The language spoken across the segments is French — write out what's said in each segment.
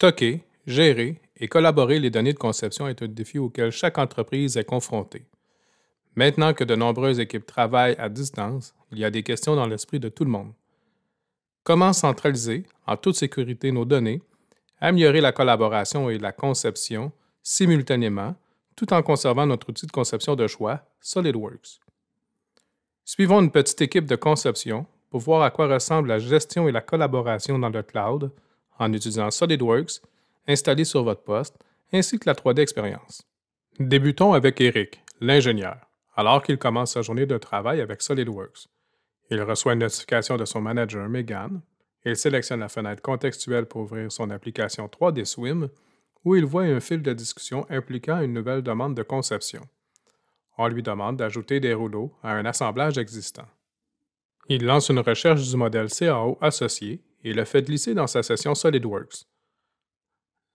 Stocker, gérer et collaborer les données de conception est un défi auquel chaque entreprise est confrontée. Maintenant que de nombreuses équipes travaillent à distance, il y a des questions dans l'esprit de tout le monde. Comment centraliser, en toute sécurité, nos données, améliorer la collaboration et la conception simultanément, tout en conservant notre outil de conception de choix, SolidWorks. Suivons une petite équipe de conception pour voir à quoi ressemble la gestion et la collaboration dans le cloud en utilisant SolidWorks installé sur votre poste, ainsi que la 3D expérience. Débutons avec Eric, l'ingénieur, alors qu'il commence sa journée de travail avec SolidWorks. Il reçoit une notification de son manager Megan. Il sélectionne la fenêtre contextuelle pour ouvrir son application 3D Swim, où il voit un fil de discussion impliquant une nouvelle demande de conception. On lui demande d'ajouter des rouleaux à un assemblage existant. Il lance une recherche du modèle CAO associé et le fait glisser dans sa session SolidWorks.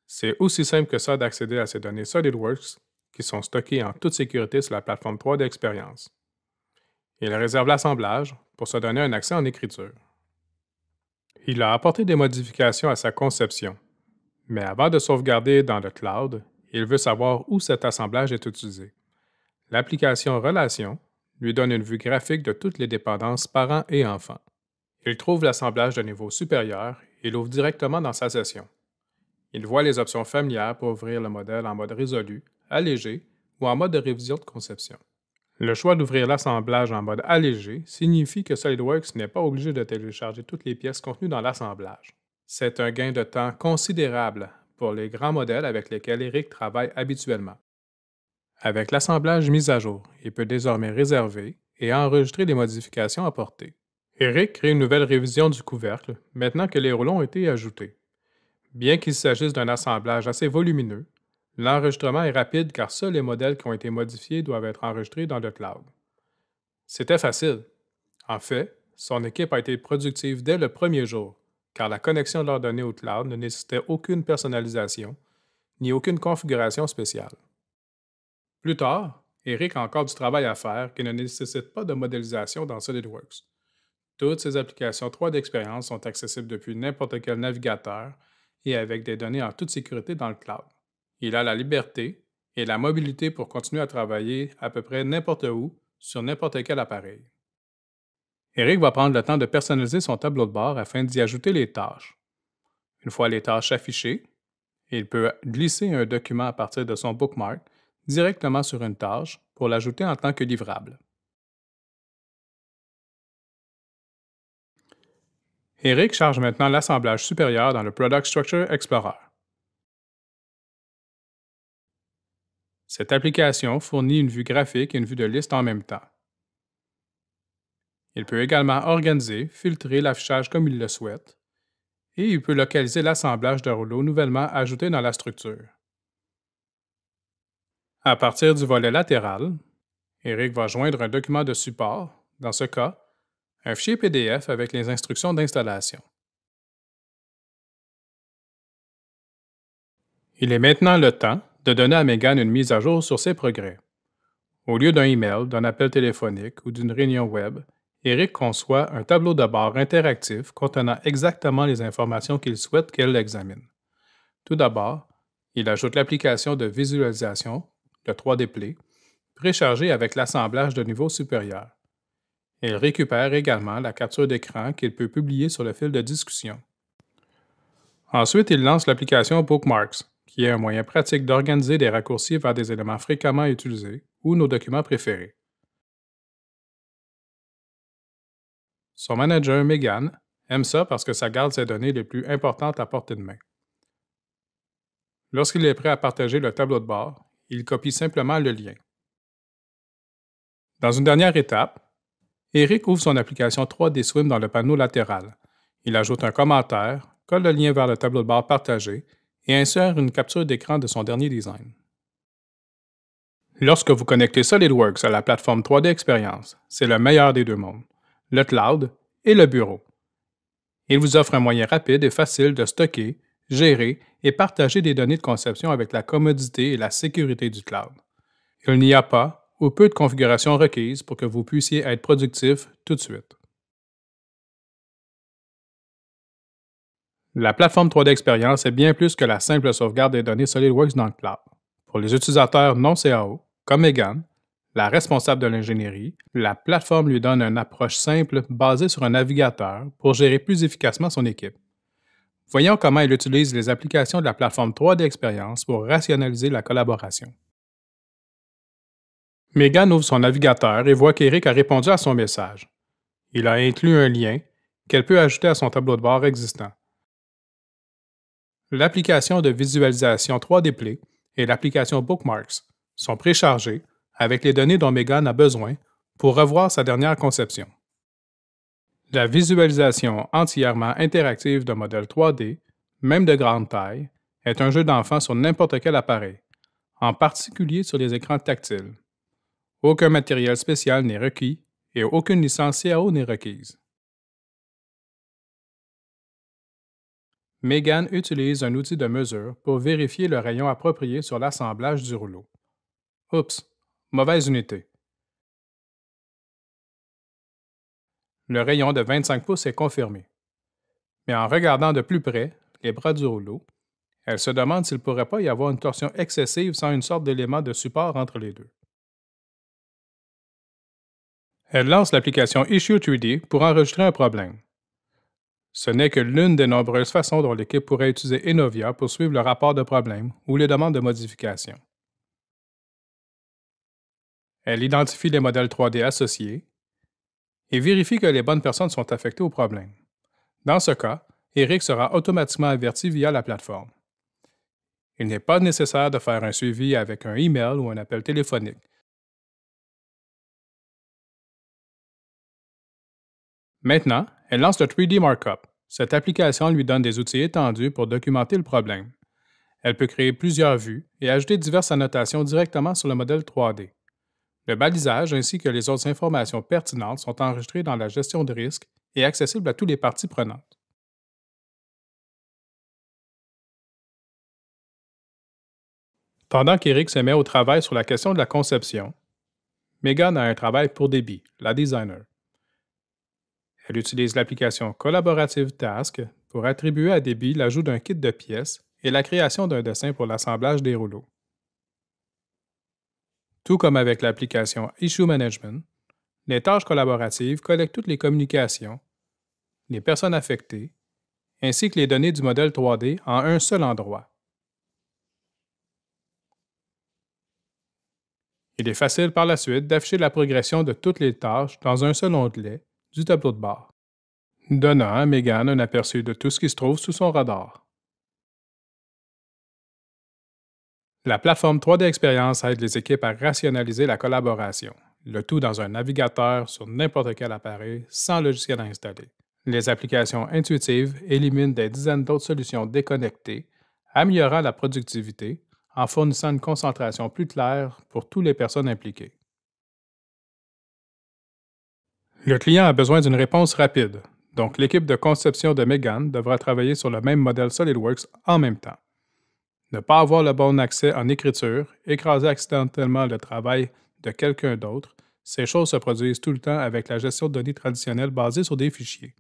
C'est aussi simple que ça d'accéder à ces données SolidWorks qui sont stockées en toute sécurité sur la plateforme 3 d'expérience. Il réserve l'assemblage pour se donner un accès en écriture. Il a apporté des modifications à sa conception, mais avant de sauvegarder dans le cloud, il veut savoir où cet assemblage est utilisé. L'application Relation lui donne une vue graphique de toutes les dépendances parents et enfants. Il trouve l'assemblage de niveau supérieur et l'ouvre directement dans sa session. Il voit les options familières pour ouvrir le modèle en mode résolu, allégé ou en mode de révision de conception. Le choix d'ouvrir l'assemblage en mode allégé signifie que SolidWorks n'est pas obligé de télécharger toutes les pièces contenues dans l'assemblage. C'est un gain de temps considérable pour les grands modèles avec lesquels Eric travaille habituellement. Avec l'assemblage mis à jour, il peut désormais réserver et enregistrer les modifications apportées. Eric crée une nouvelle révision du couvercle maintenant que les rouleaux ont été ajoutés. Bien qu'il s'agisse d'un assemblage assez volumineux, l'enregistrement est rapide car seuls les modèles qui ont été modifiés doivent être enregistrés dans le cloud. C'était facile. En fait, son équipe a été productive dès le premier jour, car la connexion de leurs données au cloud ne nécessitait aucune personnalisation ni aucune configuration spéciale. Plus tard, Eric a encore du travail à faire qui ne nécessite pas de modélisation dans SolidWorks. Toutes ces applications 3 d'expérience sont accessibles depuis n'importe quel navigateur et avec des données en toute sécurité dans le cloud. Il a la liberté et la mobilité pour continuer à travailler à peu près n'importe où, sur n'importe quel appareil. Eric va prendre le temps de personnaliser son tableau de bord afin d'y ajouter les tâches. Une fois les tâches affichées, il peut glisser un document à partir de son bookmark directement sur une tâche pour l'ajouter en tant que livrable. Eric charge maintenant l'assemblage supérieur dans le Product Structure Explorer. Cette application fournit une vue graphique et une vue de liste en même temps. Il peut également organiser, filtrer l'affichage comme il le souhaite, et il peut localiser l'assemblage de rouleaux nouvellement ajoutés dans la structure. À partir du volet latéral, Eric va joindre un document de support, dans ce cas, un fichier PDF avec les instructions d'installation. Il est maintenant le temps de donner à Megan une mise à jour sur ses progrès. Au lieu d'un email, d'un appel téléphonique ou d'une réunion web, Eric conçoit un tableau de bord interactif contenant exactement les informations qu'il souhaite qu'elle examine. Tout d'abord, il ajoute l'application de visualisation, le 3D Play, préchargée avec l'assemblage de niveau supérieur. Il récupère également la capture d'écran qu'il peut publier sur le fil de discussion. Ensuite, il lance l'application Bookmarks, qui est un moyen pratique d'organiser des raccourcis vers des éléments fréquemment utilisés ou nos documents préférés. Son manager, Megan, aime ça parce que ça garde ses données les plus importantes à portée de main. Lorsqu'il est prêt à partager le tableau de bord, il copie simplement le lien. Dans une dernière étape, Eric ouvre son application 3D Swim dans le panneau latéral. Il ajoute un commentaire, colle le lien vers le tableau de bord partagé et insère une capture d'écran de son dernier design. Lorsque vous connectez SolidWorks à la plateforme 3D Experience, c'est le meilleur des deux mondes, le cloud et le bureau. Il vous offre un moyen rapide et facile de stocker, gérer et partager des données de conception avec la commodité et la sécurité du cloud. Il n'y a pas ou peu de configuration requise pour que vous puissiez être productif tout de suite. La plateforme 3D Experience est bien plus que la simple sauvegarde des données SolidWorks dans le cloud. Pour les utilisateurs non CAO, comme Megan, la responsable de l'ingénierie, la plateforme lui donne une approche simple basée sur un navigateur pour gérer plus efficacement son équipe. Voyons comment elle utilise les applications de la plateforme 3D Experience pour rationaliser la collaboration. Megan ouvre son navigateur et voit qu'Eric a répondu à son message. Il a inclus un lien qu'elle peut ajouter à son tableau de bord existant. L'application de visualisation 3D Play et l'application Bookmarks sont préchargées avec les données dont Megan a besoin pour revoir sa dernière conception. La visualisation entièrement interactive d'un modèle 3D, même de grande taille, est un jeu d'enfant sur n'importe quel appareil, en particulier sur les écrans tactiles. Aucun matériel spécial n'est requis et aucune licence CAO n'est requise. Megan utilise un outil de mesure pour vérifier le rayon approprié sur l'assemblage du rouleau. Oups, mauvaise unité. Le rayon de 25 pouces est confirmé. Mais en regardant de plus près les bras du rouleau, elle se demande s'il ne pourrait pas y avoir une torsion excessive sans une sorte d'élément de support entre les deux elle lance l'application Issue 3D pour enregistrer un problème. Ce n'est que l'une des nombreuses façons dont l'équipe pourrait utiliser Enovia pour suivre le rapport de problème ou les demandes de modification. Elle identifie les modèles 3D associés et vérifie que les bonnes personnes sont affectées au problème. Dans ce cas, Eric sera automatiquement averti via la plateforme. Il n'est pas nécessaire de faire un suivi avec un email ou un appel téléphonique, Maintenant, elle lance le 3D Markup. Cette application lui donne des outils étendus pour documenter le problème. Elle peut créer plusieurs vues et ajouter diverses annotations directement sur le modèle 3D. Le balisage ainsi que les autres informations pertinentes sont enregistrées dans la gestion de risque et accessibles à toutes les parties prenantes. Pendant qu'Eric se met au travail sur la question de la conception, Megan a un travail pour débit, la designer. Elle utilise l'application collaborative Task pour attribuer à débit l'ajout d'un kit de pièces et la création d'un dessin pour l'assemblage des rouleaux. Tout comme avec l'application Issue Management, les tâches collaboratives collectent toutes les communications, les personnes affectées, ainsi que les données du modèle 3D en un seul endroit. Il est facile par la suite d'afficher la progression de toutes les tâches dans un seul onglet du tableau de bord, donnant à Megan un aperçu de tout ce qui se trouve sous son radar. La plateforme 3D Experience aide les équipes à rationaliser la collaboration, le tout dans un navigateur sur n'importe quel appareil sans logiciel à installer. Les applications intuitives éliminent des dizaines d'autres solutions déconnectées, améliorant la productivité en fournissant une concentration plus claire pour toutes les personnes impliquées. Le client a besoin d'une réponse rapide, donc l'équipe de conception de Megan devra travailler sur le même modèle SolidWorks en même temps. Ne pas avoir le bon accès en écriture, écraser accidentellement le travail de quelqu'un d'autre, ces choses se produisent tout le temps avec la gestion de données traditionnelle basée sur des fichiers.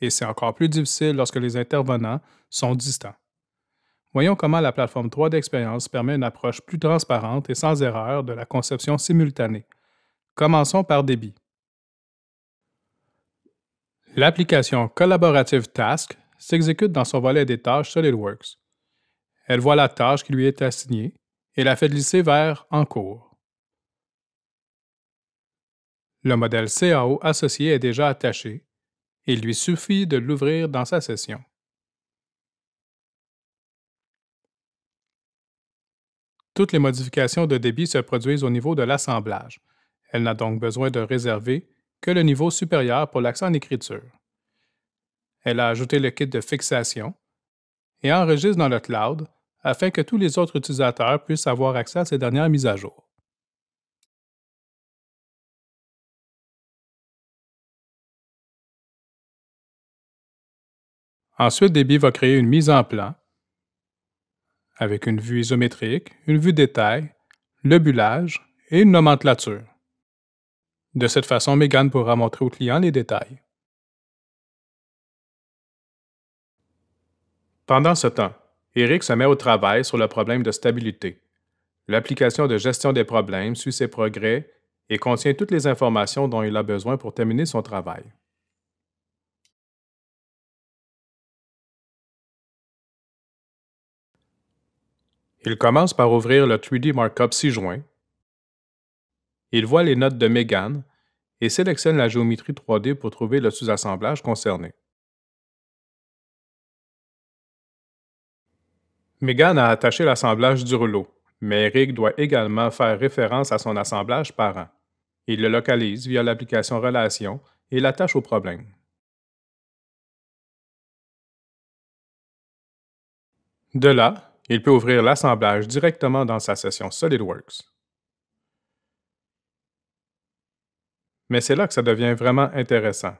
Et c'est encore plus difficile lorsque les intervenants sont distants. Voyons comment la plateforme 3 d'expérience permet une approche plus transparente et sans erreur de la conception simultanée. Commençons par débit. L'application collaborative Task s'exécute dans son volet des tâches SolidWorks. Elle voit la tâche qui lui est assignée et la fait glisser vers En cours. Le modèle CAO associé est déjà attaché. il lui suffit de l'ouvrir dans sa session. Toutes les modifications de débit se produisent au niveau de l'assemblage. Elle n'a donc besoin de réserver que le niveau supérieur pour l'accent en écriture. Elle a ajouté le kit de fixation et enregistre dans le cloud afin que tous les autres utilisateurs puissent avoir accès à ces dernières mises à jour. Ensuite, Debbie va créer une mise en plan avec une vue isométrique, une vue détail, le bulage et une nomenclature. De cette façon, Megan pourra montrer au client les détails. Pendant ce temps, Eric se met au travail sur le problème de stabilité. L'application de gestion des problèmes suit ses progrès et contient toutes les informations dont il a besoin pour terminer son travail. Il commence par ouvrir le 3D Markup 6 joint il voit les notes de Megan et sélectionne la géométrie 3D pour trouver le sous-assemblage concerné. Megan a attaché l'assemblage du rouleau, mais Eric doit également faire référence à son assemblage parent. Il le localise via l'application Relation et l'attache au problème. De là, il peut ouvrir l'assemblage directement dans sa session SolidWorks. Mais c'est là que ça devient vraiment intéressant,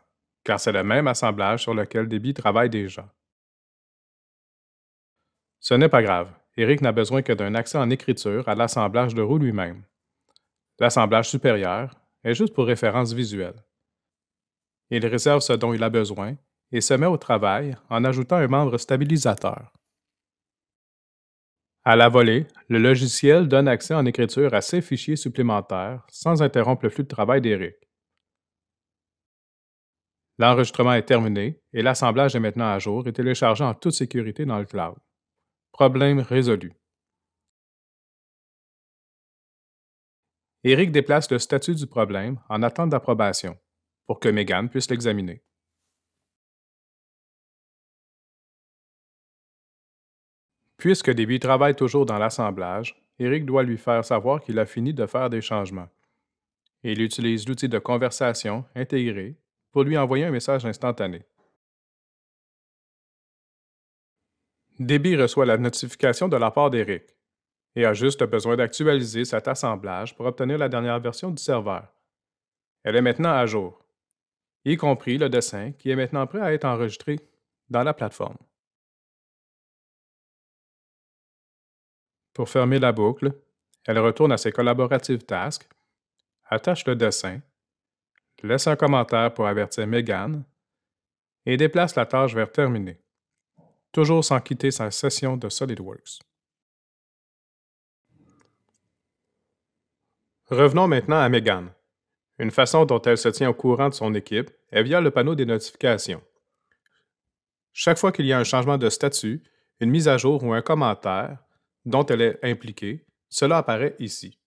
car c'est le même assemblage sur lequel débit travaille déjà. Ce n'est pas grave, Eric n'a besoin que d'un accès en écriture à l'assemblage de roues lui-même. L'assemblage supérieur est juste pour référence visuelle. Il réserve ce dont il a besoin et se met au travail en ajoutant un membre stabilisateur. À la volée, le logiciel donne accès en écriture à ces fichiers supplémentaires sans interrompre le flux de travail d'Eric. L'enregistrement est terminé et l'assemblage est maintenant à jour et téléchargé en toute sécurité dans le cloud. Problème résolu. Eric déplace le statut du problème en attente d'approbation pour que Megan puisse l'examiner. Puisque Debbie travaille toujours dans l'assemblage, Eric doit lui faire savoir qu'il a fini de faire des changements. Il utilise l'outil de conversation intégré lui envoyer un message instantané. Debbie reçoit la notification de la part d'Eric et a juste besoin d'actualiser cet assemblage pour obtenir la dernière version du serveur. Elle est maintenant à jour, y compris le dessin qui est maintenant prêt à être enregistré dans la plateforme. Pour fermer la boucle, elle retourne à ses collaborative tasks, attache le dessin laisse un commentaire pour avertir Megan et déplace la tâche vers Terminé, toujours sans quitter sa session de SolidWorks. Revenons maintenant à Megan. Une façon dont elle se tient au courant de son équipe est via le panneau des notifications. Chaque fois qu'il y a un changement de statut, une mise à jour ou un commentaire dont elle est impliquée, cela apparaît ici.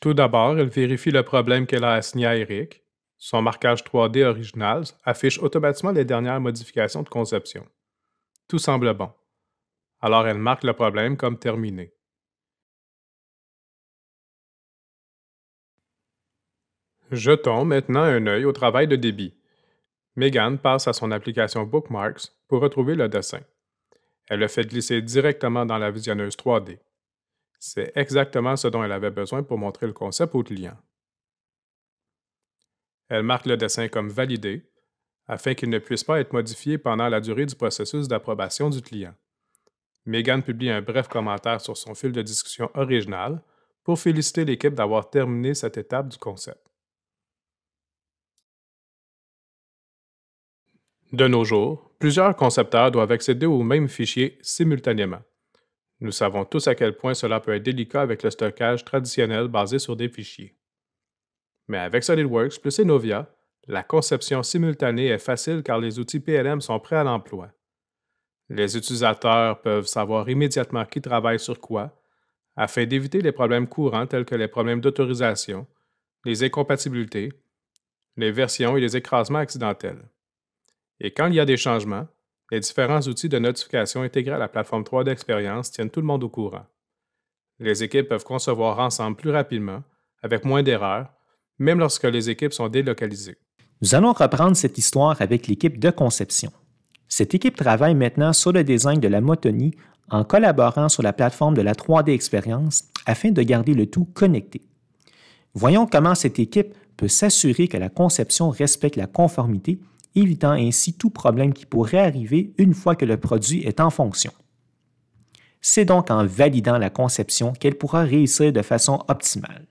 Tout d'abord, elle vérifie le problème qu'elle a assigné à Eric. Son marquage 3D original affiche automatiquement les dernières modifications de conception. Tout semble bon. Alors elle marque le problème comme terminé. Jetons maintenant un œil au travail de débit. Megan passe à son application Bookmarks pour retrouver le dessin. Elle le fait glisser directement dans la visionneuse 3D. C'est exactement ce dont elle avait besoin pour montrer le concept au client. Elle marque le dessin comme validé afin qu'il ne puisse pas être modifié pendant la durée du processus d'approbation du client. Megan publie un bref commentaire sur son fil de discussion original pour féliciter l'équipe d'avoir terminé cette étape du concept. De nos jours, plusieurs concepteurs doivent accéder au même fichier simultanément. Nous savons tous à quel point cela peut être délicat avec le stockage traditionnel basé sur des fichiers. Mais avec SolidWorks plus Enovia, la conception simultanée est facile car les outils PLM sont prêts à l'emploi. Les utilisateurs peuvent savoir immédiatement qui travaille sur quoi, afin d'éviter les problèmes courants tels que les problèmes d'autorisation, les incompatibilités, les versions et les écrasements accidentels. Et quand il y a des changements, les différents outils de notification intégrés à la plateforme 3D tiennent tout le monde au courant. Les équipes peuvent concevoir ensemble plus rapidement, avec moins d'erreurs, même lorsque les équipes sont délocalisées. Nous allons reprendre cette histoire avec l'équipe de conception. Cette équipe travaille maintenant sur le design de la motonie en collaborant sur la plateforme de la 3D expérience afin de garder le tout connecté. Voyons comment cette équipe peut s'assurer que la conception respecte la conformité évitant ainsi tout problème qui pourrait arriver une fois que le produit est en fonction. C'est donc en validant la conception qu'elle pourra réussir de façon optimale.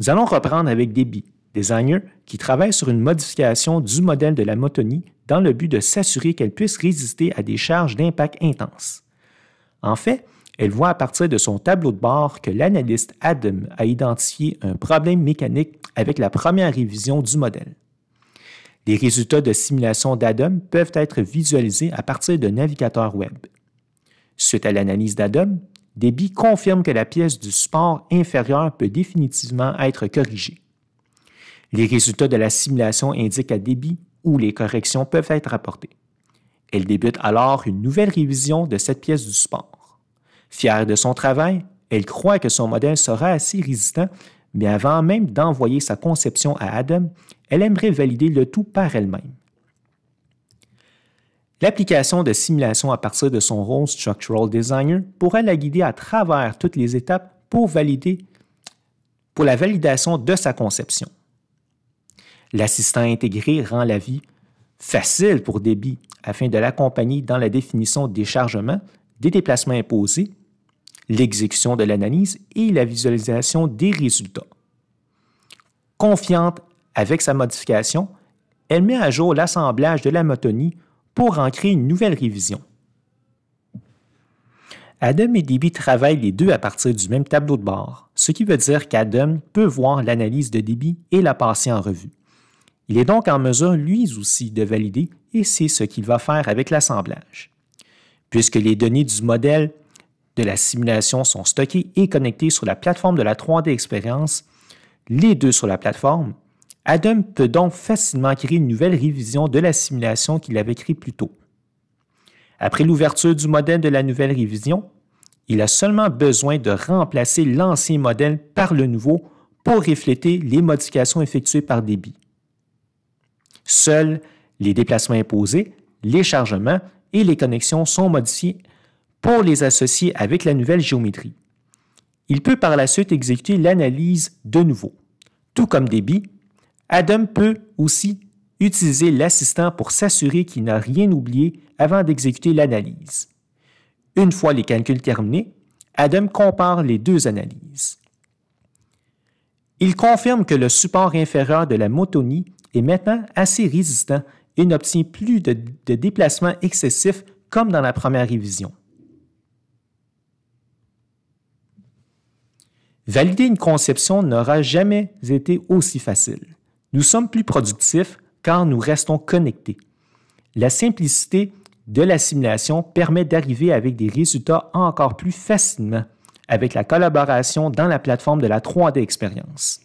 Nous allons reprendre avec Debbie, designer qui travaille sur une modification du modèle de la motonie dans le but de s'assurer qu'elle puisse résister à des charges d'impact intenses. En fait, elle voit à partir de son tableau de bord que l'analyste Adam a identifié un problème mécanique avec la première révision du modèle. Les résultats de simulation d'ADOM peuvent être visualisés à partir de navigateur web. Suite à l'analyse d'Adam, débit confirme que la pièce du support inférieur peut définitivement être corrigée. Les résultats de la simulation indiquent à débit où les corrections peuvent être apportées. Elle débute alors une nouvelle révision de cette pièce du support. Fière de son travail, elle croit que son modèle sera assez résistant, mais avant même d'envoyer sa conception à Adam, elle aimerait valider le tout par elle-même. L'application de simulation à partir de son rôle Structural Designer pourrait la guider à travers toutes les étapes pour valider pour la validation de sa conception. L'assistant intégré rend la vie facile pour Débit afin de l'accompagner dans la définition des chargements, des déplacements imposés, l'exécution de l'analyse et la visualisation des résultats. Confiante avec sa modification, elle met à jour l'assemblage de la motonie pour en créer une nouvelle révision. Adam et Debbie travaillent les deux à partir du même tableau de bord, ce qui veut dire qu'Adam peut voir l'analyse de Debbie et la passer en revue. Il est donc en mesure lui aussi de valider et c'est ce qu'il va faire avec l'assemblage. Puisque les données du modèle de la simulation sont stockées et connectées sur la plateforme de la 3D expérience, les deux sur la plateforme, Adam peut donc facilement créer une nouvelle révision de la simulation qu'il avait créée plus tôt. Après l'ouverture du modèle de la nouvelle révision, il a seulement besoin de remplacer l'ancien modèle par le nouveau pour refléter les modifications effectuées par débit. Seuls les déplacements imposés, les chargements et les connexions sont modifiés pour les associer avec la nouvelle géométrie. Il peut par la suite exécuter l'analyse de nouveau. Tout comme débit, Adam peut aussi utiliser l'assistant pour s'assurer qu'il n'a rien oublié avant d'exécuter l'analyse. Une fois les calculs terminés, Adam compare les deux analyses. Il confirme que le support inférieur de la motonie est maintenant assez résistant et n'obtient plus de, de déplacements excessifs comme dans la première révision. Valider une conception n'aura jamais été aussi facile. Nous sommes plus productifs car nous restons connectés. La simplicité de la simulation permet d'arriver avec des résultats encore plus facilement avec la collaboration dans la plateforme de la 3D expérience.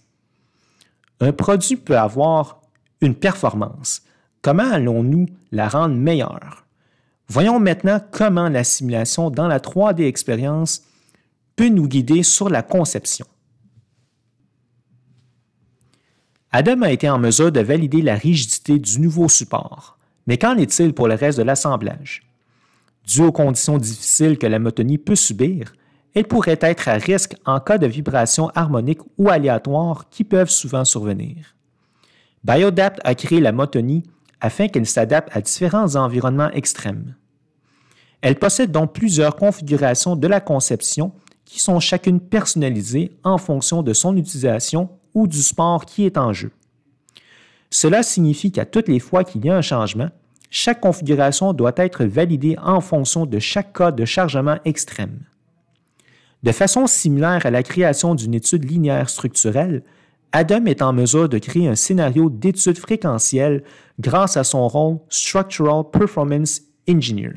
Un produit peut avoir une performance. Comment allons-nous la rendre meilleure? Voyons maintenant comment la simulation dans la 3D expérience peut nous guider sur la conception. Adam a été en mesure de valider la rigidité du nouveau support. Mais qu'en est-il pour le reste de l'assemblage? Dû aux conditions difficiles que la motonie peut subir, elle pourrait être à risque en cas de vibrations harmoniques ou aléatoires qui peuvent souvent survenir. BioDapt a créé la motonie afin qu'elle s'adapte à différents environnements extrêmes. Elle possède donc plusieurs configurations de la conception qui sont chacune personnalisées en fonction de son utilisation ou du sport qui est en jeu. Cela signifie qu'à toutes les fois qu'il y a un changement, chaque configuration doit être validée en fonction de chaque cas de chargement extrême. De façon similaire à la création d'une étude linéaire structurelle, Adam est en mesure de créer un scénario d'étude fréquentielle grâce à son rôle Structural Performance Engineer.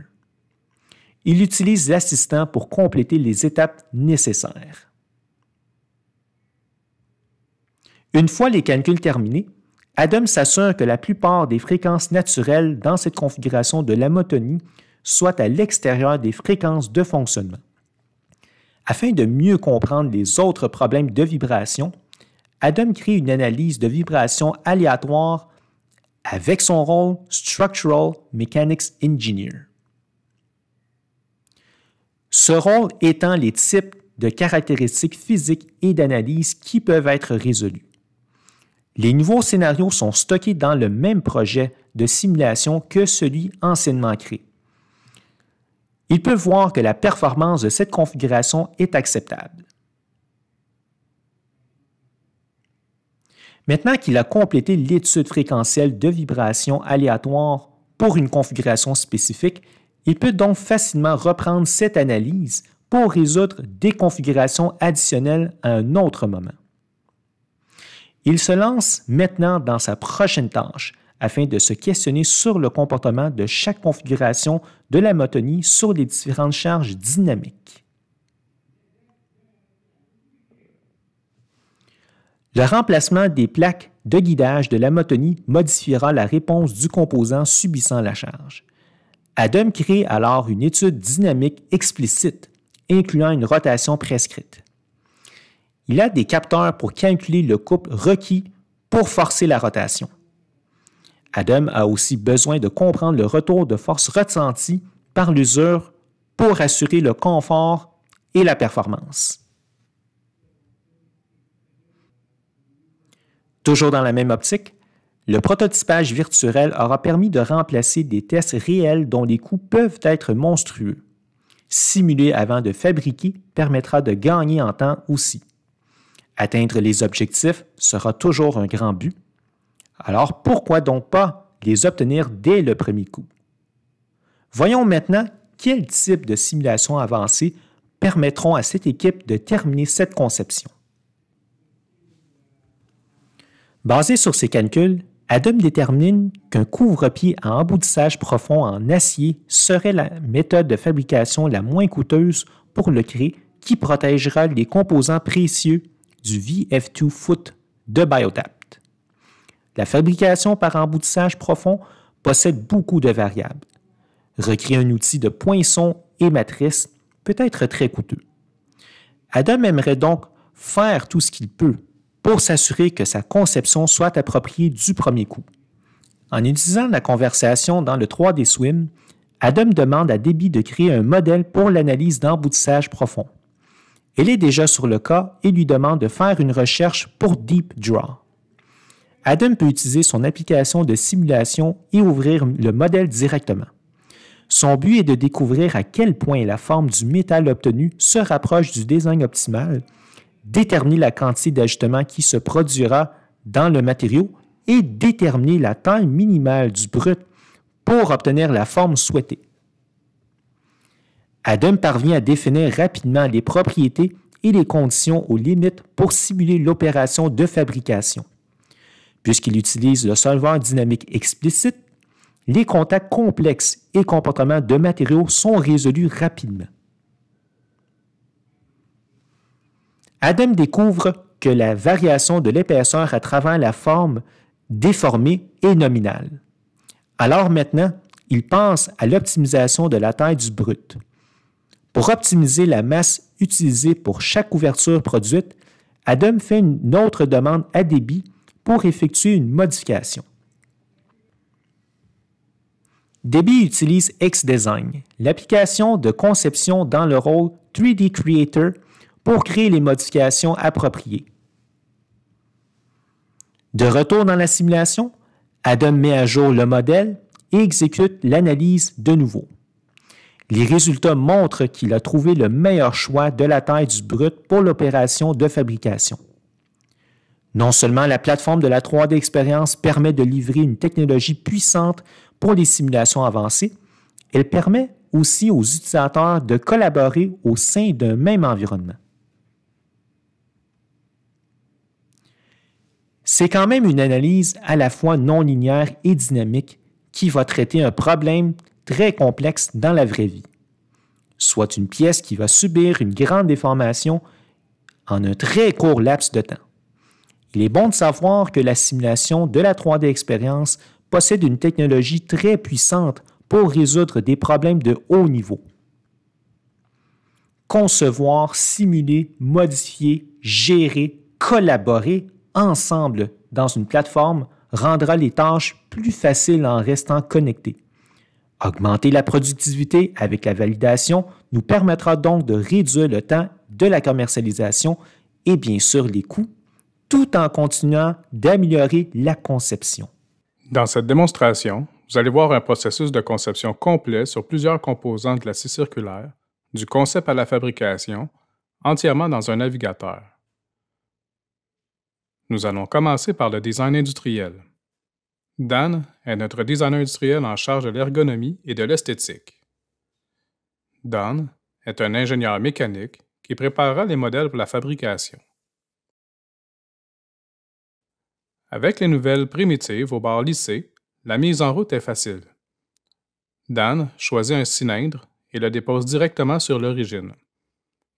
Il utilise l'assistant pour compléter les étapes nécessaires. Une fois les calculs terminés, Adam s'assure que la plupart des fréquences naturelles dans cette configuration de lamotonie soient à l'extérieur des fréquences de fonctionnement. Afin de mieux comprendre les autres problèmes de vibration, Adam crée une analyse de vibration aléatoire avec son rôle Structural Mechanics Engineer. Ce rôle étant les types de caractéristiques physiques et d'analyse qui peuvent être résolus. Les nouveaux scénarios sont stockés dans le même projet de simulation que celui anciennement créé. Il peut voir que la performance de cette configuration est acceptable. Maintenant qu'il a complété l'étude fréquentielle de vibrations aléatoires pour une configuration spécifique, il peut donc facilement reprendre cette analyse pour résoudre des configurations additionnelles à un autre moment. Il se lance maintenant dans sa prochaine tâche afin de se questionner sur le comportement de chaque configuration de la motonie sur les différentes charges dynamiques. Le remplacement des plaques de guidage de la motonie modifiera la réponse du composant subissant la charge. Adam crée alors une étude dynamique explicite, incluant une rotation prescrite. Il a des capteurs pour calculer le couple requis pour forcer la rotation. Adam a aussi besoin de comprendre le retour de force ressenti par l'usure pour assurer le confort et la performance. Toujours dans la même optique, le prototypage virtuel aura permis de remplacer des tests réels dont les coûts peuvent être monstrueux. Simuler avant de fabriquer permettra de gagner en temps aussi. Atteindre les objectifs sera toujours un grand but. Alors pourquoi donc pas les obtenir dès le premier coup? Voyons maintenant quel type de simulations avancées permettront à cette équipe de terminer cette conception. Basé sur ces calculs, Adam détermine qu'un couvre-pied à emboutissage profond en acier serait la méthode de fabrication la moins coûteuse pour le créer qui protégera les composants précieux du VF2 Foot de Biotapt. La fabrication par emboutissage profond possède beaucoup de variables. Recréer un outil de poinçon et matrice peut être très coûteux. Adam aimerait donc faire tout ce qu'il peut pour s'assurer que sa conception soit appropriée du premier coup. En utilisant la conversation dans le 3D Swim, Adam demande à Debbie de créer un modèle pour l'analyse d'emboutissage profond. Elle est déjà sur le cas et lui demande de faire une recherche pour Deep Draw. Adam peut utiliser son application de simulation et ouvrir le modèle directement. Son but est de découvrir à quel point la forme du métal obtenu se rapproche du design optimal, déterminer la quantité d'ajustement qui se produira dans le matériau et déterminer la taille minimale du brut pour obtenir la forme souhaitée. Adam parvient à définir rapidement les propriétés et les conditions aux limites pour simuler l'opération de fabrication. Puisqu'il utilise le solvant dynamique explicite, les contacts complexes et comportements de matériaux sont résolus rapidement. Adam découvre que la variation de l'épaisseur à travers la forme déformée est nominale. Alors maintenant, il pense à l'optimisation de la taille du brut. Pour optimiser la masse utilisée pour chaque ouverture produite, Adam fait une autre demande à débit pour effectuer une modification. Debi utilise XDesign, l'application de conception dans le rôle 3D Creator pour créer les modifications appropriées. De retour dans la simulation, Adam met à jour le modèle et exécute l'analyse de nouveau. Les résultats montrent qu'il a trouvé le meilleur choix de la taille du brut pour l'opération de fabrication. Non seulement la plateforme de la 3D expérience permet de livrer une technologie puissante pour les simulations avancées, elle permet aussi aux utilisateurs de collaborer au sein d'un même environnement. C'est quand même une analyse à la fois non linéaire et dynamique qui va traiter un problème très complexe dans la vraie vie, soit une pièce qui va subir une grande déformation en un très court laps de temps. Il est bon de savoir que la simulation de la 3D expérience possède une technologie très puissante pour résoudre des problèmes de haut niveau. Concevoir, simuler, modifier, gérer, collaborer ensemble dans une plateforme rendra les tâches plus faciles en restant connectés. Augmenter la productivité avec la validation nous permettra donc de réduire le temps de la commercialisation et bien sûr les coûts, tout en continuant d'améliorer la conception. Dans cette démonstration, vous allez voir un processus de conception complet sur plusieurs composants de la circulaire, du concept à la fabrication, entièrement dans un navigateur. Nous allons commencer par le design industriel. Dan est notre designer industriel en charge de l'ergonomie et de l'esthétique. Dan est un ingénieur mécanique qui préparera les modèles pour la fabrication. Avec les nouvelles primitives au bord lissé, la mise en route est facile. Dan choisit un cylindre et le dépose directement sur l'origine.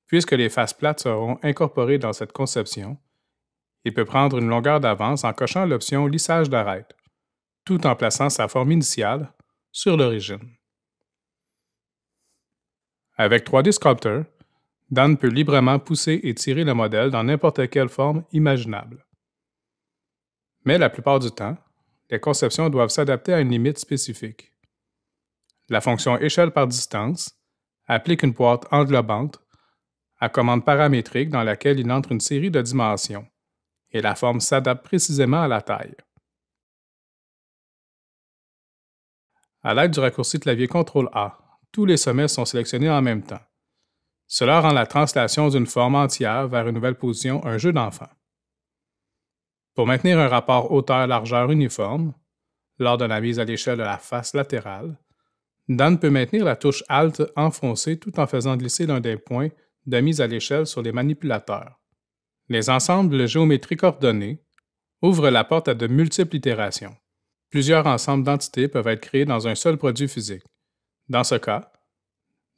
Puisque les faces plates seront incorporées dans cette conception, il peut prendre une longueur d'avance en cochant l'option lissage d'arête tout en plaçant sa forme initiale sur l'origine. Avec 3D Sculptor, Dan peut librement pousser et tirer le modèle dans n'importe quelle forme imaginable. Mais la plupart du temps, les conceptions doivent s'adapter à une limite spécifique. La fonction échelle par distance applique une boîte englobante à commande paramétrique dans laquelle il entre une série de dimensions, et la forme s'adapte précisément à la taille. à l'aide du raccourci clavier CTRL A. Tous les sommets sont sélectionnés en même temps. Cela rend la translation d'une forme entière vers une nouvelle position un jeu d'enfant. Pour maintenir un rapport hauteur-largeur uniforme, lors de la mise à l'échelle de la face latérale, Dan peut maintenir la touche Alt enfoncée tout en faisant glisser l'un des points de mise à l'échelle sur les manipulateurs. Les ensembles géométriques ordonnés ouvrent la porte à de multiples itérations plusieurs ensembles d'entités peuvent être créés dans un seul produit physique. Dans ce cas,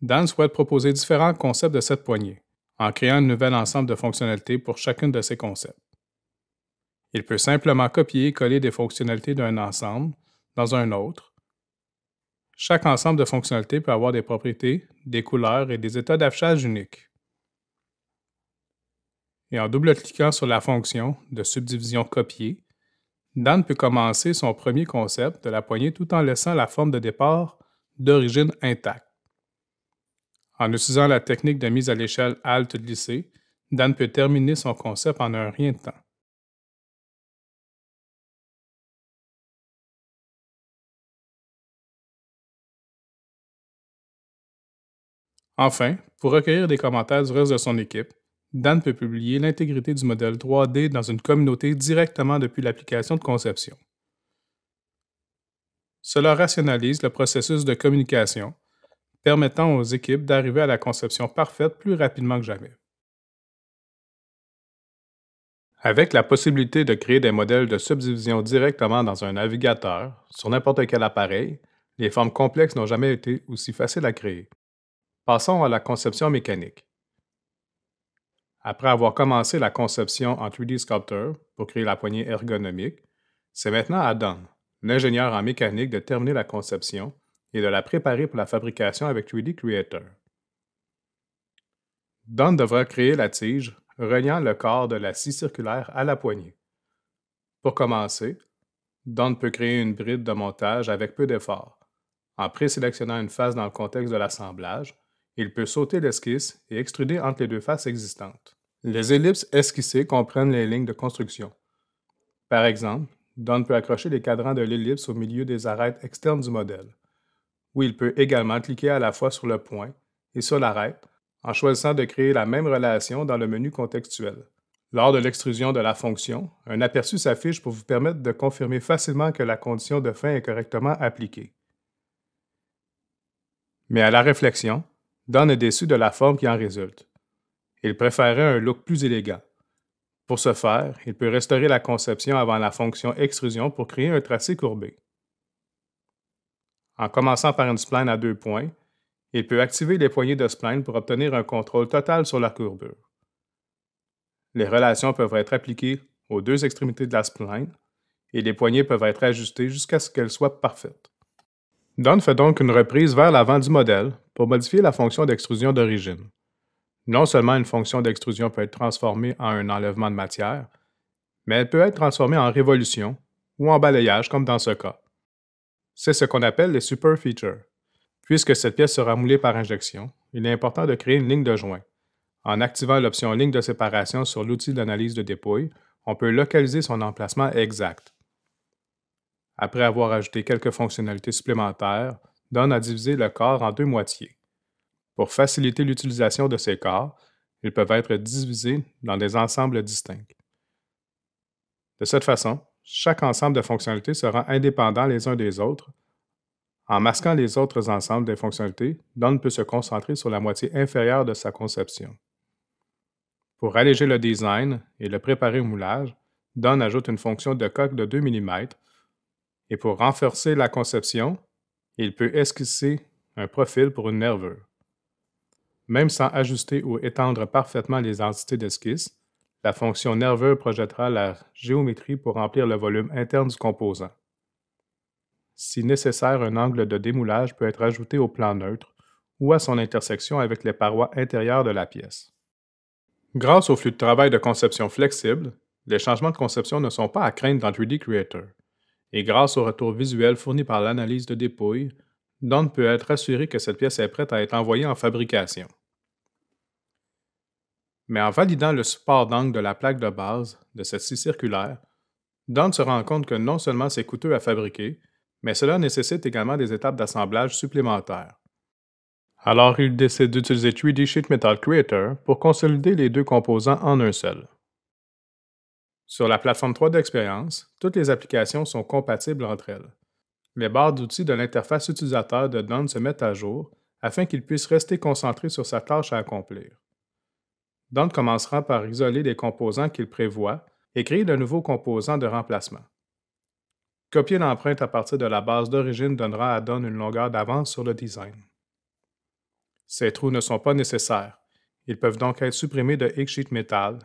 Dan souhaite proposer différents concepts de cette poignée, en créant un nouvel ensemble de fonctionnalités pour chacune de ces concepts. Il peut simplement copier et coller des fonctionnalités d'un ensemble dans un autre. Chaque ensemble de fonctionnalités peut avoir des propriétés, des couleurs et des états d'affichage uniques. Et en double-cliquant sur la fonction de subdivision copier, Dan peut commencer son premier concept de la poignée tout en laissant la forme de départ d'origine intacte. En utilisant la technique de mise à l'échelle halte glissée, Dan peut terminer son concept en un rien de temps. Enfin, pour recueillir des commentaires du reste de son équipe, Dan peut publier l'intégrité du modèle 3D dans une communauté directement depuis l'application de conception. Cela rationalise le processus de communication, permettant aux équipes d'arriver à la conception parfaite plus rapidement que jamais. Avec la possibilité de créer des modèles de subdivision directement dans un navigateur, sur n'importe quel appareil, les formes complexes n'ont jamais été aussi faciles à créer. Passons à la conception mécanique. Après avoir commencé la conception en 3D Sculptor pour créer la poignée ergonomique, c'est maintenant à Don, l'ingénieur en mécanique, de terminer la conception et de la préparer pour la fabrication avec 3D Creator. Don devra créer la tige reliant le corps de la scie circulaire à la poignée. Pour commencer, Don peut créer une bride de montage avec peu d'effort. En présélectionnant une face dans le contexte de l'assemblage, il peut sauter l'esquisse et extruder entre les deux faces existantes. Les ellipses esquissées comprennent les lignes de construction. Par exemple, Don peut accrocher les cadrans de l'ellipse au milieu des arêtes externes du modèle, ou il peut également cliquer à la fois sur le point et sur l'arête en choisissant de créer la même relation dans le menu contextuel. Lors de l'extrusion de la fonction, un aperçu s'affiche pour vous permettre de confirmer facilement que la condition de fin est correctement appliquée. Mais à la réflexion, Don est déçu de la forme qui en résulte. Il préférait un look plus élégant. Pour ce faire, il peut restaurer la conception avant la fonction extrusion pour créer un tracé courbé. En commençant par une spline à deux points, il peut activer les poignées de spline pour obtenir un contrôle total sur la courbure. Les relations peuvent être appliquées aux deux extrémités de la spline et les poignées peuvent être ajustées jusqu'à ce qu'elles soient parfaites. Don fait donc une reprise vers l'avant du modèle pour modifier la fonction d'extrusion d'origine. Non seulement une fonction d'extrusion peut être transformée en un enlèvement de matière, mais elle peut être transformée en révolution ou en balayage comme dans ce cas. C'est ce qu'on appelle les super features. Puisque cette pièce sera moulée par injection, il est important de créer une ligne de joint. En activant l'option ligne de séparation sur l'outil d'analyse de dépouille, on peut localiser son emplacement exact. Après avoir ajouté quelques fonctionnalités supplémentaires, donne à diviser le corps en deux moitiés. Pour faciliter l'utilisation de ces corps, ils peuvent être divisés dans des ensembles distincts. De cette façon, chaque ensemble de fonctionnalités sera indépendant les uns des autres, en masquant les autres ensembles des fonctionnalités Don peut se concentrer sur la moitié inférieure de sa conception. Pour alléger le design et le préparer au moulage, Don ajoute une fonction de coque de 2 mm et pour renforcer la conception, il peut esquisser un profil pour une nervure. Même sans ajuster ou étendre parfaitement les entités d'esquisse, la fonction nerveuse projettera la géométrie pour remplir le volume interne du composant. Si nécessaire, un angle de démoulage peut être ajouté au plan neutre ou à son intersection avec les parois intérieures de la pièce. Grâce au flux de travail de conception flexible, les changements de conception ne sont pas à craindre dans 3D Creator. Et grâce au retour visuel fourni par l'analyse de dépouille, Don peut être assuré que cette pièce est prête à être envoyée en fabrication. Mais en validant le support d'angle de la plaque de base de celle-ci circulaire, Don se rend compte que non seulement c'est coûteux à fabriquer, mais cela nécessite également des étapes d'assemblage supplémentaires. Alors il décide d'utiliser 3D Sheet Metal Creator pour consolider les deux composants en un seul. Sur la plateforme 3 d Experience, toutes les applications sont compatibles entre elles les barres d'outils de l'interface utilisateur de Don se mettent à jour afin qu'il puisse rester concentré sur sa tâche à accomplir. Don commencera par isoler les composants qu'il prévoit et créer de nouveaux composants de remplacement. Copier l'empreinte à partir de la base d'origine donnera à Don une longueur d'avance sur le design. Ces trous ne sont pas nécessaires. Ils peuvent donc être supprimés de XSheet Metal.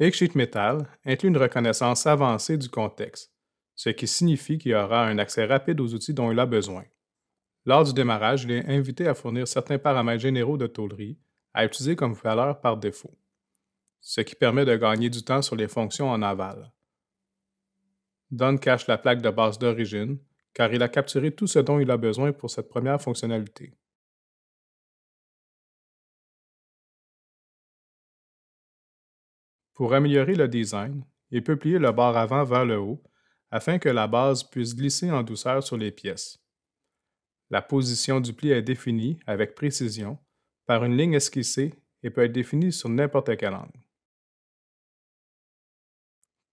XSheet Metal inclut une reconnaissance avancée du contexte, ce qui signifie qu'il aura un accès rapide aux outils dont il a besoin. Lors du démarrage, il est invité à fournir certains paramètres généraux de tôlerie à utiliser comme valeur par défaut, ce qui permet de gagner du temps sur les fonctions en aval. Don cache la plaque de base d'origine, car il a capturé tout ce dont il a besoin pour cette première fonctionnalité. Pour améliorer le design il peut plier le bord avant vers le haut afin que la base puisse glisser en douceur sur les pièces. La position du pli est définie avec précision par une ligne esquissée et peut être définie sur n'importe quel angle.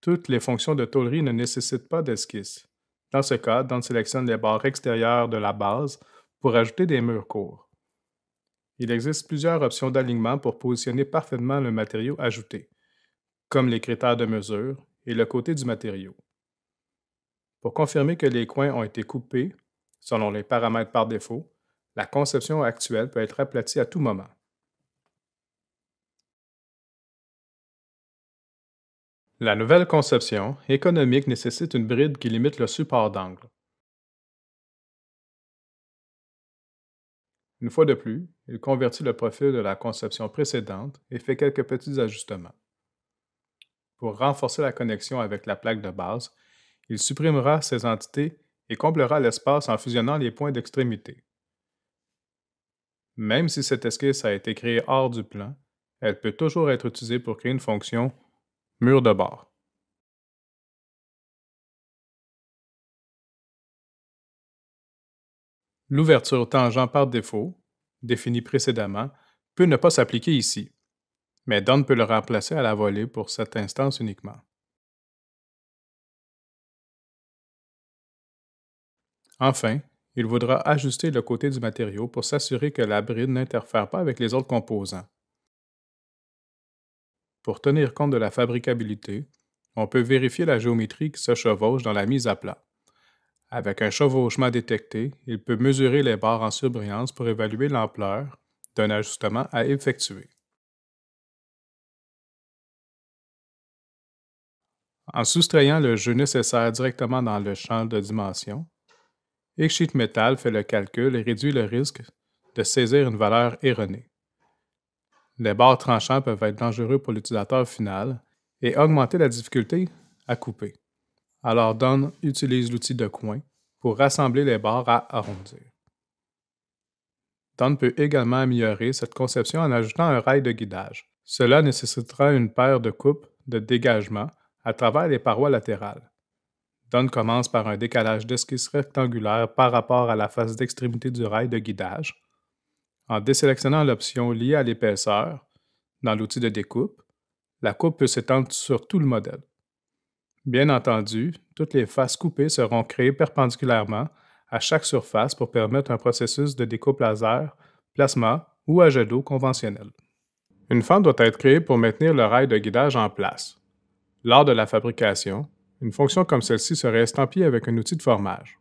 Toutes les fonctions de tôlerie ne nécessitent pas d'esquisse. Dans ce cas, on sélectionne les barres extérieures de la base pour ajouter des murs courts. Il existe plusieurs options d'alignement pour positionner parfaitement le matériau ajouté, comme les critères de mesure et le côté du matériau. Pour confirmer que les coins ont été coupés, selon les paramètres par défaut, la conception actuelle peut être aplatie à tout moment. La nouvelle conception économique nécessite une bride qui limite le support d'angle. Une fois de plus, il convertit le profil de la conception précédente et fait quelques petits ajustements. Pour renforcer la connexion avec la plaque de base, il supprimera ces entités et comblera l'espace en fusionnant les points d'extrémité. Même si cette esquisse a été créée hors du plan, elle peut toujours être utilisée pour créer une fonction mur de bord. L'ouverture tangent par défaut, définie précédemment, peut ne pas s'appliquer ici, mais Don peut le remplacer à la volée pour cette instance uniquement. Enfin, il voudra ajuster le côté du matériau pour s'assurer que la bride n'interfère pas avec les autres composants. Pour tenir compte de la fabricabilité, on peut vérifier la géométrie qui se chevauche dans la mise à plat. Avec un chevauchement détecté, il peut mesurer les barres en surbrillance pour évaluer l'ampleur d'un ajustement à effectuer. En soustrayant le jeu nécessaire directement dans le champ de dimension, Sheet Metal fait le calcul et réduit le risque de saisir une valeur erronée. Les bords tranchants peuvent être dangereux pour l'utilisateur final et augmenter la difficulté à couper. Alors Don utilise l'outil de coin pour rassembler les barres à arrondir. Don peut également améliorer cette conception en ajoutant un rail de guidage. Cela nécessitera une paire de coupes de dégagement à travers les parois latérales donne commence par un décalage d'esquisse rectangulaire par rapport à la face d'extrémité du rail de guidage. En désélectionnant l'option liée à l'épaisseur, dans l'outil de découpe, la coupe peut s'étendre sur tout le modèle. Bien entendu, toutes les faces coupées seront créées perpendiculairement à chaque surface pour permettre un processus de découpe laser, plasma ou à jet d'eau conventionnel. Une fente doit être créée pour maintenir le rail de guidage en place. Lors de la fabrication, une fonction comme celle-ci serait estampillée avec un outil de formage.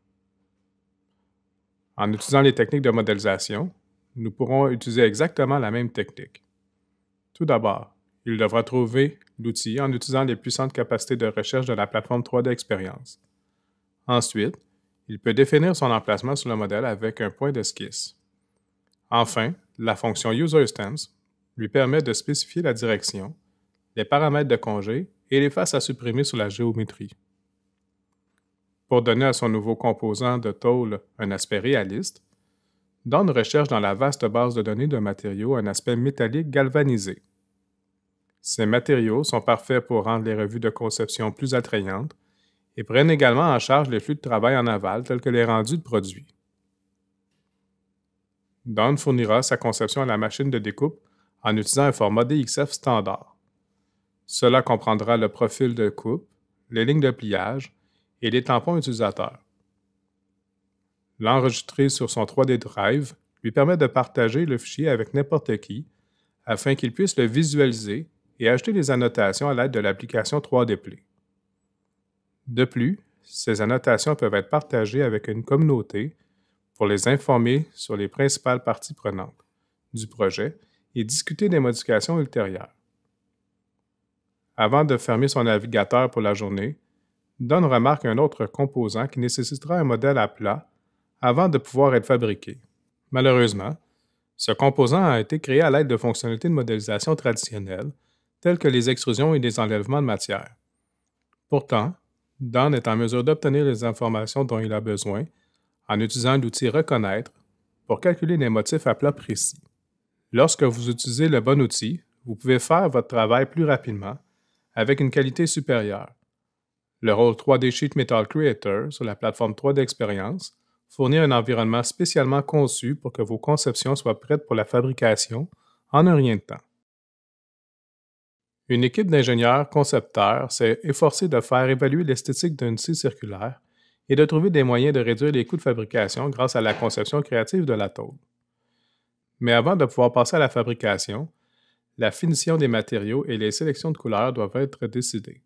En utilisant les techniques de modélisation, nous pourrons utiliser exactement la même technique. Tout d'abord, il devra trouver l'outil en utilisant les puissantes capacités de recherche de la plateforme 3D Experience. Ensuite, il peut définir son emplacement sur le modèle avec un point d'esquisse. Enfin, la fonction USERSTEMS lui permet de spécifier la direction, les paramètres de congé et les faces à supprimer sur la géométrie. Pour donner à son nouveau composant de tôle un aspect réaliste, Dawn recherche dans la vaste base de données de matériaux un aspect métallique galvanisé. Ces matériaux sont parfaits pour rendre les revues de conception plus attrayantes et prennent également en charge les flux de travail en aval tels que les rendus de produits. Dawn fournira sa conception à la machine de découpe en utilisant un format DXF standard. Cela comprendra le profil de coupe, les lignes de pliage et les tampons utilisateurs. L'enregistrer sur son 3D Drive lui permet de partager le fichier avec n'importe qui afin qu'il puisse le visualiser et ajouter des annotations à l'aide de l'application 3D Play. De plus, ces annotations peuvent être partagées avec une communauté pour les informer sur les principales parties prenantes du projet et discuter des modifications ultérieures avant de fermer son navigateur pour la journée, Don remarque un autre composant qui nécessitera un modèle à plat avant de pouvoir être fabriqué. Malheureusement, ce composant a été créé à l'aide de fonctionnalités de modélisation traditionnelles, telles que les extrusions et les enlèvements de matière. Pourtant, Don est en mesure d'obtenir les informations dont il a besoin en utilisant l'outil Reconnaître pour calculer les motifs à plat précis. Lorsque vous utilisez le bon outil, vous pouvez faire votre travail plus rapidement avec une qualité supérieure. Le rôle 3D Sheet Metal Creator sur la plateforme 3D Experience fournit un environnement spécialement conçu pour que vos conceptions soient prêtes pour la fabrication en un rien de temps. Une équipe d'ingénieurs concepteurs s'est efforcée de faire évaluer l'esthétique d'une scie circulaire et de trouver des moyens de réduire les coûts de fabrication grâce à la conception créative de la Mais avant de pouvoir passer à la fabrication, la finition des matériaux et les sélections de couleurs doivent être décidées.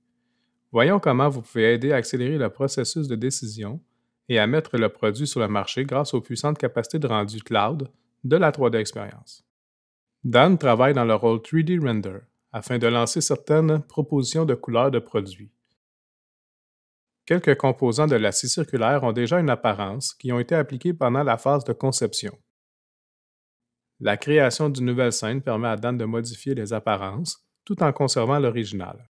Voyons comment vous pouvez aider à accélérer le processus de décision et à mettre le produit sur le marché grâce aux puissantes capacités de rendu cloud de la 3D Experience. Dan travaille dans le rôle 3D Render afin de lancer certaines propositions de couleurs de produits. Quelques composants de l'acier circulaire ont déjà une apparence qui ont été appliquées pendant la phase de conception. La création d'une nouvelle scène permet à Dan de modifier les apparences tout en conservant l'original.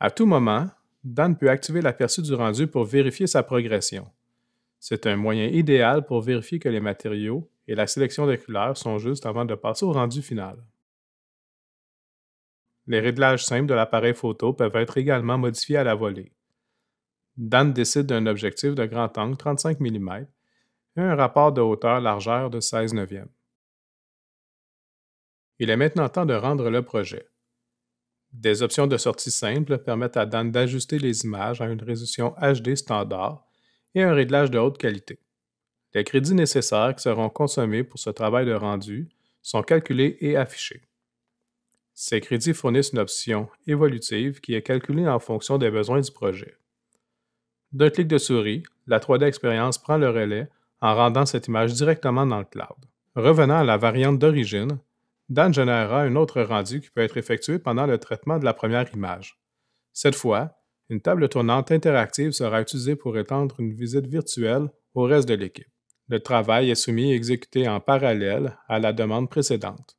À tout moment, Dan peut activer l'aperçu du rendu pour vérifier sa progression. C'est un moyen idéal pour vérifier que les matériaux et la sélection des couleurs sont justes avant de passer au rendu final. Les réglages simples de l'appareil photo peuvent être également modifiés à la volée. Dan décide d'un objectif de grand angle 35 mm un rapport de hauteur-largeur de 16 neuvièmes. Il est maintenant temps de rendre le projet. Des options de sortie simples permettent à Dan d'ajuster les images à une résolution HD standard et un réglage de haute qualité. Les crédits nécessaires qui seront consommés pour ce travail de rendu sont calculés et affichés. Ces crédits fournissent une option évolutive qui est calculée en fonction des besoins du projet. D'un clic de souris, la 3D Expérience prend le relais en rendant cette image directement dans le cloud. Revenant à la variante d'origine, Dan générera un autre rendu qui peut être effectué pendant le traitement de la première image. Cette fois, une table tournante interactive sera utilisée pour étendre une visite virtuelle au reste de l'équipe. Le travail est soumis et exécuté en parallèle à la demande précédente.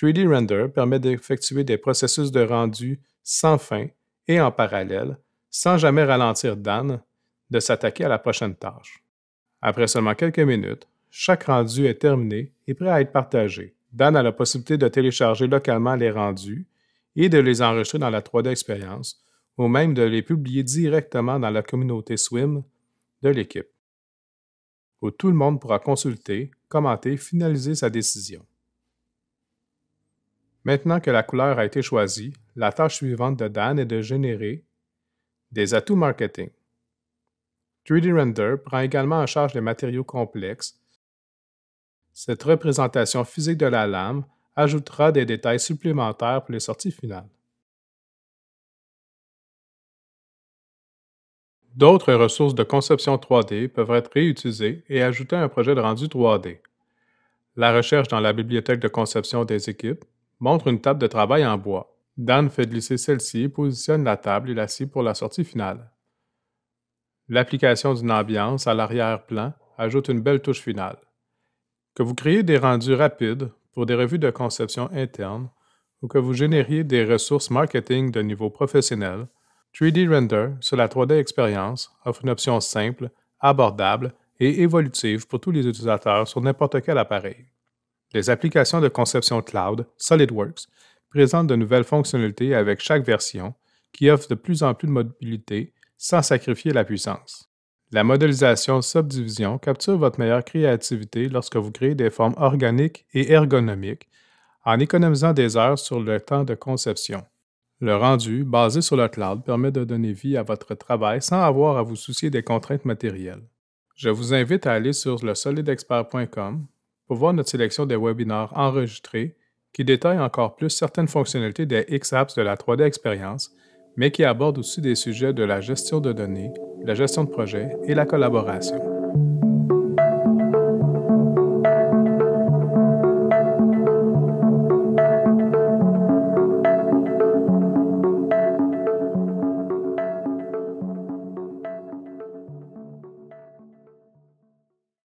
3D Render permet d'effectuer des processus de rendu sans fin et en parallèle, sans jamais ralentir Dan de s'attaquer à la prochaine tâche. Après seulement quelques minutes, chaque rendu est terminé et prêt à être partagé. Dan a la possibilité de télécharger localement les rendus et de les enregistrer dans la 3D Expérience ou même de les publier directement dans la communauté Swim de l'équipe, où tout le monde pourra consulter, commenter, finaliser sa décision. Maintenant que la couleur a été choisie, la tâche suivante de Dan est de générer des atouts marketing. 3D Render prend également en charge les matériaux complexes. Cette représentation physique de la lame ajoutera des détails supplémentaires pour les sorties finales. D'autres ressources de conception 3D peuvent être réutilisées et ajouter à un projet de rendu 3D. La recherche dans la bibliothèque de conception des équipes montre une table de travail en bois. Dan fait glisser celle-ci et positionne la table et la scie pour la sortie finale l'application d'une ambiance à l'arrière-plan ajoute une belle touche finale. Que vous créez des rendus rapides pour des revues de conception interne ou que vous génériez des ressources marketing de niveau professionnel, 3D Render sur la 3D Experience offre une option simple, abordable et évolutive pour tous les utilisateurs sur n'importe quel appareil. Les applications de conception cloud SolidWorks présentent de nouvelles fonctionnalités avec chaque version qui offrent de plus en plus de mobilité sans sacrifier la puissance. La modélisation subdivision capture votre meilleure créativité lorsque vous créez des formes organiques et ergonomiques en économisant des heures sur le temps de conception. Le rendu, basé sur le cloud, permet de donner vie à votre travail sans avoir à vous soucier des contraintes matérielles. Je vous invite à aller sur le solidexpert.com pour voir notre sélection des webinaires enregistrés qui détaillent encore plus certaines fonctionnalités des X-Apps de la 3D Experience mais qui aborde aussi des sujets de la gestion de données, la gestion de projets et la collaboration.